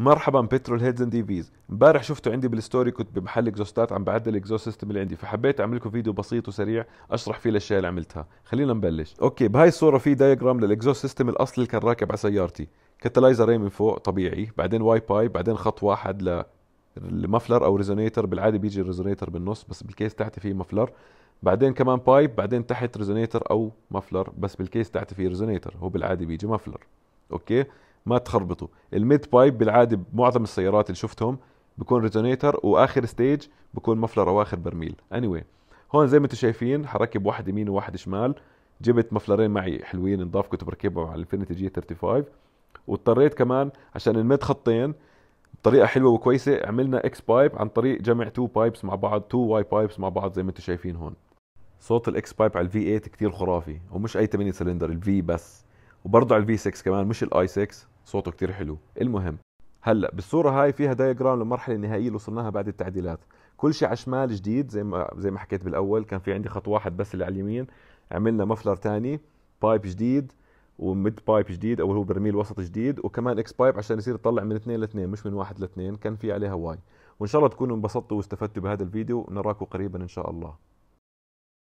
مرحبا بترول هيدز اند ديفيز امبارح شفته عندي بالستوري كنت بمحل اكزوستات عم بعدل الاكزوست سيستم اللي عندي فحبيت اعمل لكم فيديو بسيط وسريع اشرح فيه الاشياء اللي عملتها خلينا نبلش اوكي بهاي الصوره في دايجرام للاكزوست سيستم الاصلي اللي كان راكب على سيارتي كاتلايزر من فوق طبيعي بعدين واي باي بعدين خط واحد للمفلر او ريزونيتر بالعاده بيجي الريزونيتر بالنص بس بالكيس تحتي فيه مفلر بعدين كمان بايب بعدين تحت ريزونيتر او مفلر بس بالكيس تحتي فيه ريزونيتر هو بالعاده بيجي مفلر اوكي ما تخربطوا الميد بايب بالعاده بمعظم السيارات اللي شفتهم بكون ريزونيتر واخر ستيج بكون مفلر اواخر برميل اني anyway, هون زي ما انتم شايفين حركب واحد يمين وواحد شمال جبت مفلرين معي حلوين نضاف كنت بركبهم على الانفينيتي جي 35 واضطريت كمان عشان نمد خطين بطريقه حلوه وكويسه عملنا اكس بايب عن طريق جمع تو بايبس مع بعض تو واي بايبس مع بعض زي ما انتم شايفين هون صوت الاكس بايب على الفي 8 كثير خرافي ومش اي 8 سلندر الفي بس وبرضه على الفي 6 كمان مش الاي 6 صوته كتير حلو المهم هلا بالصوره هاي فيها دايجرام للمرحله النهائيه اللي وصلناها بعد التعديلات كل شيء على الشمال جديد زي ما زي ما حكيت بالاول كان في عندي خط واحد بس اللي على اليمين عملنا مفلر ثاني بايب جديد وميد بايب جديد او هو برميل وسط جديد وكمان اكس بايب عشان يصير يطلع من اثنين لاثنين مش من واحد لاثنين كان في عليها واي وان شاء الله تكونوا انبسطتوا واستفدتوا بهذا الفيديو ونراكم قريبا ان شاء الله